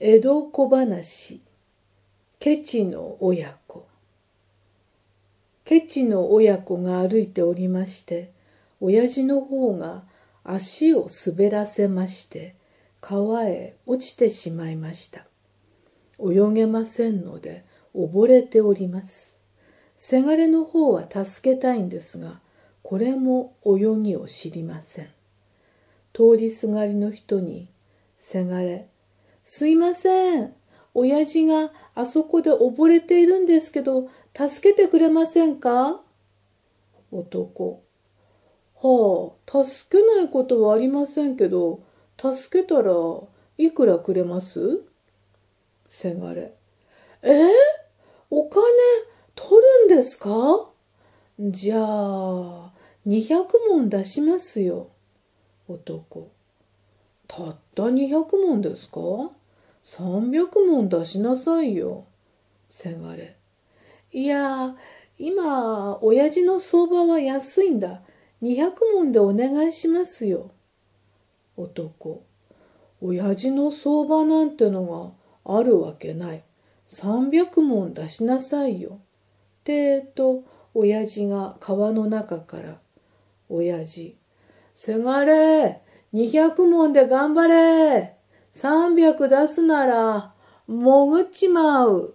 江戸小話ケチの親子ケチの親子が歩いておりまして親父の方が足を滑らせまして川へ落ちてしまいました泳げませんので溺れておりますせがれの方は助けたいんですがこれも泳ぎを知りません通りすがりの人にせがれすいません。親父があそこで溺れているんですけど、助けてくれませんか男。はあ、助けないことはありませんけど、助けたらいくらくれますせがれ。えお金取るんですかじゃあ、200問出しますよ。男。たった200問ですか三百文出しなさいよ。せがれ。いや、今、親父の相場は安いんだ。二百文でお願いしますよ。男。親父の相場なんてのがあるわけない。三百文出しなさいよ。てと、親父が川の中から。親父。せがれ、二百文で頑張れ300出すなら、もぐっちまう。